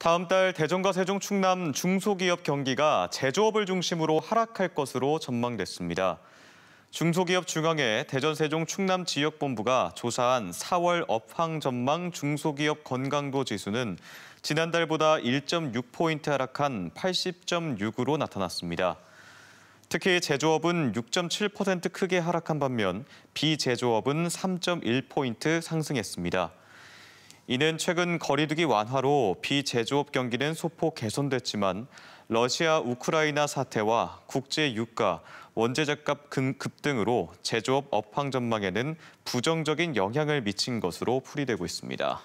다음 달 대전과 세종 충남 중소기업 경기가 제조업을 중심으로 하락할 것으로 전망됐습니다. 중소기업 중앙회 대전 세종 충남 지역본부가 조사한 4월 업황 전망 중소기업 건강도 지수는 지난달보다 1.6포인트 하락한 80.6으로 나타났습니다. 특히 제조업은 6.7% 크게 하락한 반면 비제조업은 3.1포인트 상승했습니다. 이는 최근 거리두기 완화로 비제조업 경기는 소폭 개선됐지만 러시아 우크라이나 사태와 국제 유가, 원재료값 급등으로 제조업 업황 전망에는 부정적인 영향을 미친 것으로 풀이되고 있습니다.